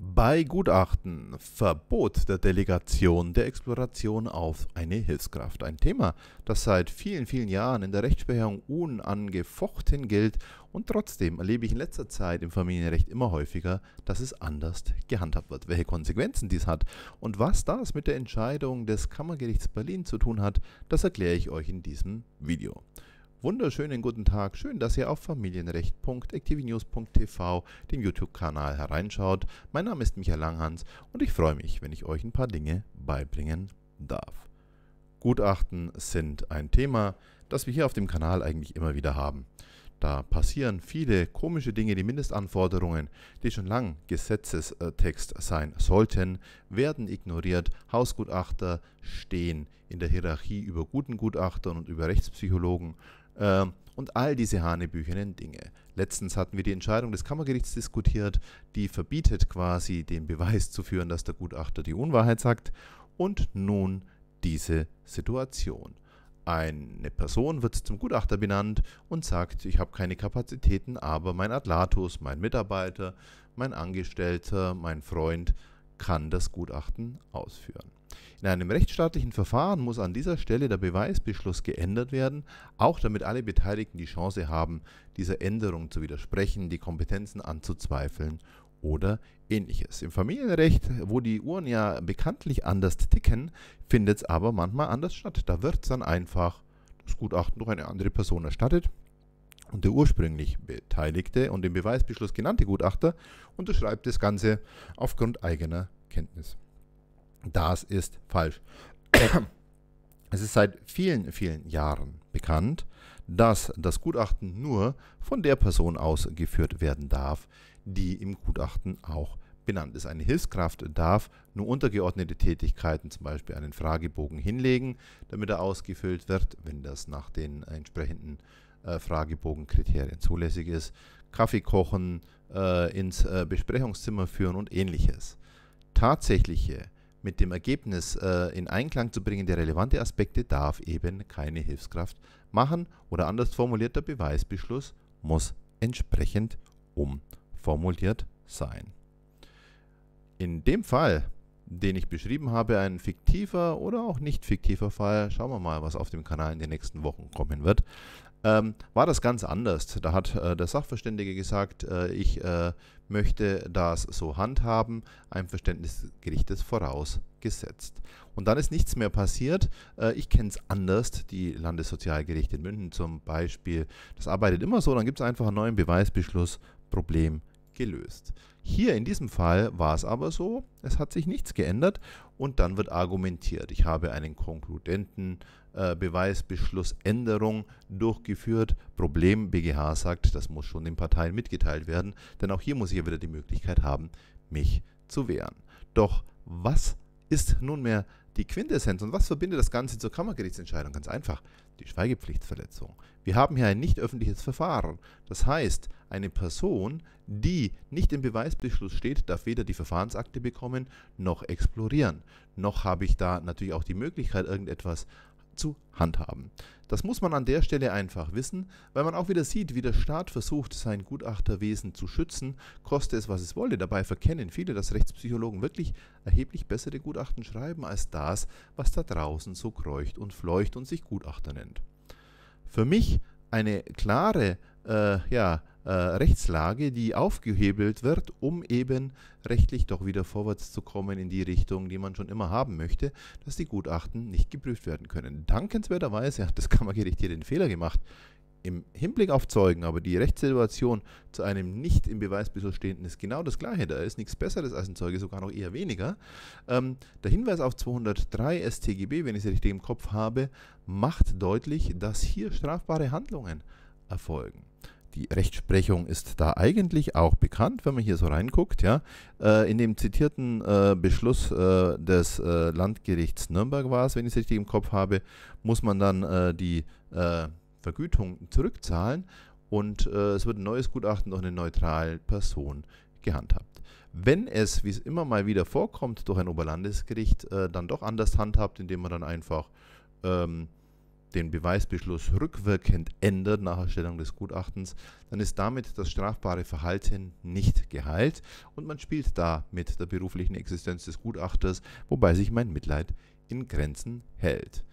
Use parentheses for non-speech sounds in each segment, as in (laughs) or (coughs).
Bei Gutachten Verbot der Delegation der Exploration auf eine Hilfskraft. Ein Thema, das seit vielen, vielen Jahren in der Rechtsprechung unangefochten gilt und trotzdem erlebe ich in letzter Zeit im Familienrecht immer häufiger, dass es anders gehandhabt wird. Welche Konsequenzen dies hat und was das mit der Entscheidung des Kammergerichts Berlin zu tun hat, das erkläre ich euch in diesem Video wunderschönen guten Tag. Schön, dass ihr auf familienrecht.activinews.tv, dem YouTube-Kanal, hereinschaut. Mein Name ist Michael Langhans und ich freue mich, wenn ich euch ein paar Dinge beibringen darf. Gutachten sind ein Thema, das wir hier auf dem Kanal eigentlich immer wieder haben. Da passieren viele komische Dinge. Die Mindestanforderungen, die schon lang Gesetzestext sein sollten, werden ignoriert. Hausgutachter stehen in der Hierarchie über guten Gutachtern und über Rechtspsychologen. Ähm, und all diese hanebüchenen Dinge. Letztens hatten wir die Entscheidung des Kammergerichts diskutiert, die verbietet quasi den Beweis zu führen, dass der Gutachter die Unwahrheit sagt. Und nun diese Situation. Eine Person wird zum Gutachter benannt und sagt, ich habe keine Kapazitäten, aber mein Adlatus, mein Mitarbeiter, mein Angestellter, mein Freund kann das Gutachten ausführen. In einem rechtsstaatlichen Verfahren muss an dieser Stelle der Beweisbeschluss geändert werden, auch damit alle Beteiligten die Chance haben, dieser Änderung zu widersprechen, die Kompetenzen anzuzweifeln oder ähnliches. Im Familienrecht, wo die Uhren ja bekanntlich anders ticken, findet es aber manchmal anders statt. Da wird dann einfach das Gutachten durch eine andere Person erstattet und der ursprünglich Beteiligte und im Beweisbeschluss genannte Gutachter unterschreibt das Ganze aufgrund eigener Kenntnis. Das ist falsch. (coughs) Es ist seit vielen, vielen Jahren bekannt, dass das Gutachten nur von der Person ausgeführt werden darf, die im Gutachten auch benannt ist. Eine Hilfskraft darf nur untergeordnete Tätigkeiten, zum Beispiel einen Fragebogen, hinlegen, damit er ausgefüllt wird, wenn das nach den entsprechenden äh, Fragebogenkriterien zulässig ist. Kaffee kochen, äh, ins äh, Besprechungszimmer führen und ähnliches. Tatsächliche mit dem Ergebnis äh, in Einklang zu bringen der relevante Aspekte darf eben keine Hilfskraft machen oder anders formuliert, der Beweisbeschluss muss entsprechend umformuliert sein. In dem Fall den ich beschrieben habe, ein fiktiver oder auch nicht fiktiver Fall, schauen wir mal, was auf dem Kanal in den nächsten Wochen kommen wird, ähm, war das ganz anders. Da hat äh, der Sachverständige gesagt, äh, ich äh, möchte das so handhaben, ein Verständnis des Gerichtes vorausgesetzt. Und dann ist nichts mehr passiert. Äh, ich kenne es anders, die Landessozialgerichte in München zum Beispiel. Das arbeitet immer so, dann gibt es einfach einen neuen Beweisbeschluss, Problem gelöst. Hier in diesem Fall war es aber so, es hat sich nichts geändert und dann wird argumentiert. Ich habe einen konkludenten äh, Änderung durchgeführt. Problem BGH sagt, das muss schon den Parteien mitgeteilt werden, denn auch hier muss ich ja wieder die Möglichkeit haben, mich zu wehren. Doch was ist nunmehr die Quintessenz und was verbindet das Ganze zur Kammergerichtsentscheidung? Ganz einfach, die Schweigepflichtverletzung. Wir haben hier ein nicht öffentliches Verfahren. Das heißt, eine Person, die nicht im Beweisbeschluss steht, darf weder die Verfahrensakte bekommen noch explorieren. Noch habe ich da natürlich auch die Möglichkeit, irgendetwas zu handhaben. Das muss man an der Stelle einfach wissen, weil man auch wieder sieht, wie der Staat versucht, sein Gutachterwesen zu schützen, koste es, was es wolle. Dabei verkennen viele, dass Rechtspsychologen wirklich erheblich bessere Gutachten schreiben als das, was da draußen so kreucht und fleucht und sich Gutachter nennt. Für mich eine klare äh, ja, äh, Rechtslage, die aufgehebelt wird, um eben rechtlich doch wieder vorwärts zu kommen in die Richtung, die man schon immer haben möchte, dass die Gutachten nicht geprüft werden können. Dankenswerterweise hat das (laughs) Kammergericht hier den Fehler gemacht, im Hinblick auf Zeugen aber die Rechtssituation zu einem nicht im Beweismittel stehenden ist genau das gleiche. Da ist nichts Besseres als ein Zeuge, sogar noch eher weniger. Ähm, der Hinweis auf 203 StGB, wenn ich es richtig im Kopf habe, macht deutlich, dass hier strafbare Handlungen erfolgen. Die Rechtsprechung ist da eigentlich auch bekannt, wenn man hier so reinguckt. Ja. Äh, in dem zitierten äh, Beschluss äh, des äh, Landgerichts Nürnberg war es, wenn ich es richtig im Kopf habe, muss man dann äh, die äh, Vergütung zurückzahlen und es wird ein neues Gutachten durch eine neutrale Person gehandhabt. Wenn es, wie es immer mal wieder vorkommt, durch ein Oberlandesgericht dann doch anders handhabt, indem man dann einfach... Ähm, den Beweisbeschluss rückwirkend ändert nach Erstellung des Gutachtens, dann ist damit das strafbare Verhalten nicht geheilt und man spielt da mit der beruflichen Existenz des Gutachters, wobei sich mein Mitleid in Grenzen hält.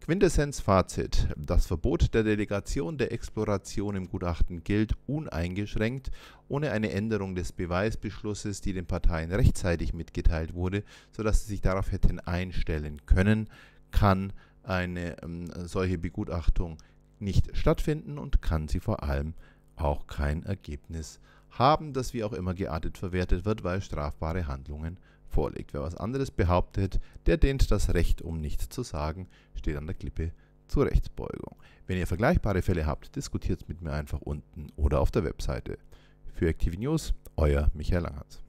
Quintessenz Fazit. Das Verbot der Delegation der Exploration im Gutachten gilt uneingeschränkt, ohne eine Änderung des Beweisbeschlusses, die den Parteien rechtzeitig mitgeteilt wurde, sodass sie sich darauf hätten einstellen können, kann, eine ähm, solche Begutachtung nicht stattfinden und kann sie vor allem auch kein Ergebnis haben, das wie auch immer geartet verwertet wird, weil strafbare Handlungen vorliegt. Wer was anderes behauptet, der dehnt das Recht, um nichts zu sagen, steht an der Klippe zur Rechtsbeugung. Wenn ihr vergleichbare Fälle habt, diskutiert es mit mir einfach unten oder auf der Webseite. Für Active News, euer Michael Langhans.